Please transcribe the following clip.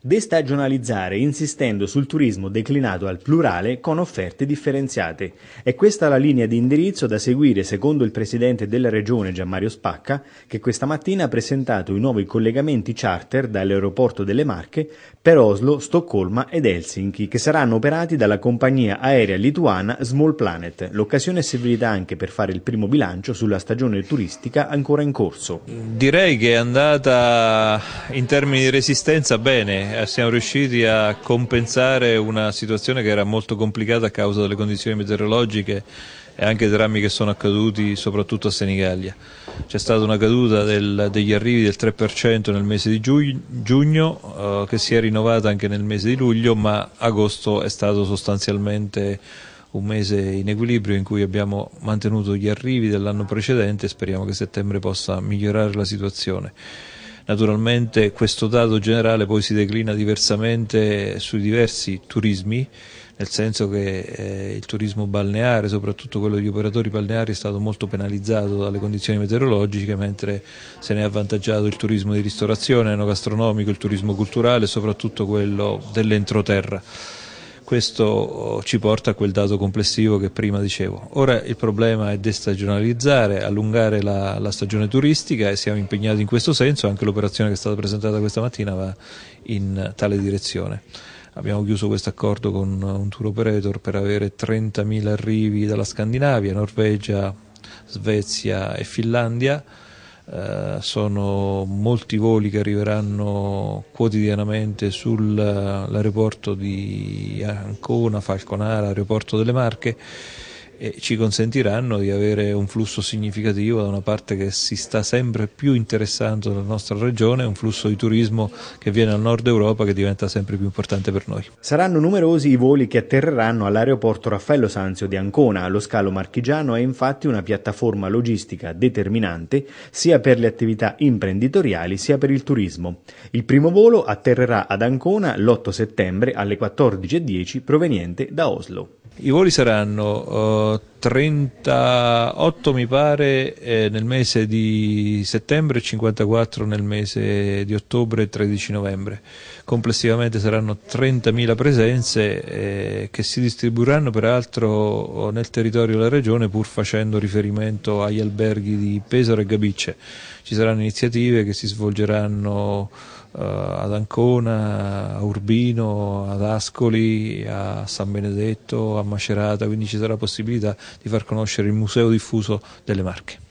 Destagionalizzare insistendo sul turismo declinato al plurale con offerte differenziate. È questa la linea di indirizzo da seguire secondo il presidente della regione Gianmario Spacca che questa mattina ha presentato i nuovi collegamenti charter dall'aeroporto delle Marche per Oslo, Stoccolma ed Helsinki che saranno operati dalla compagnia aerea lituana Small Planet. L'occasione è servita anche per fare il primo bilancio sulla stagione turistica ancora in corso. Direi che è andata in termini di resistenza bene eh, siamo riusciti a compensare una situazione che era molto complicata a causa delle condizioni meteorologiche e anche drammi che sono accaduti soprattutto a Senigallia. C'è stata una caduta del, degli arrivi del 3% nel mese di giugno, giugno eh, che si è rinnovata anche nel mese di luglio, ma agosto è stato sostanzialmente un mese in equilibrio in cui abbiamo mantenuto gli arrivi dell'anno precedente e speriamo che settembre possa migliorare la situazione. Naturalmente questo dato generale poi si declina diversamente sui diversi turismi, nel senso che eh, il turismo balneare, soprattutto quello degli operatori balneari, è stato molto penalizzato dalle condizioni meteorologiche, mentre se ne è avvantaggiato il turismo di ristorazione, enogastronomico, il turismo culturale e soprattutto quello dell'entroterra. Questo oh, ci porta a quel dato complessivo che prima dicevo. Ora il problema è destagionalizzare, allungare la, la stagione turistica e siamo impegnati in questo senso, anche l'operazione che è stata presentata questa mattina va in tale direzione. Abbiamo chiuso questo accordo con un tour operator per avere 30.000 arrivi dalla Scandinavia, Norvegia, Svezia e Finlandia. Eh, sono molti voli che arriveranno quotidianamente sull'aeroporto eh, di Ancona, Falconara, aeroporto delle Marche ci consentiranno di avere un flusso significativo da una parte che si sta sempre più interessando della nostra regione, un flusso di turismo che viene al nord Europa che diventa sempre più importante per noi. Saranno numerosi i voli che atterreranno all'aeroporto Raffaello Sanzio di Ancona. Lo scalo marchigiano è infatti una piattaforma logistica determinante sia per le attività imprenditoriali sia per il turismo. Il primo volo atterrerà ad Ancona l'8 settembre alle 14.10 proveniente da Oslo. I voli saranno uh, eh, 38 mi pare eh, nel mese di settembre e 54 nel mese di ottobre e 13 novembre. Complessivamente saranno 30.000 presenze eh, che si distribuiranno peraltro eh, nel territorio della regione pur facendo riferimento agli alberghi di Pesaro e Gabicce. Ci saranno iniziative che si svolgeranno Uh, ad Ancona, a Urbino, ad Ascoli, a San Benedetto, a Macerata, quindi ci sarà possibilità di far conoscere il museo diffuso delle Marche.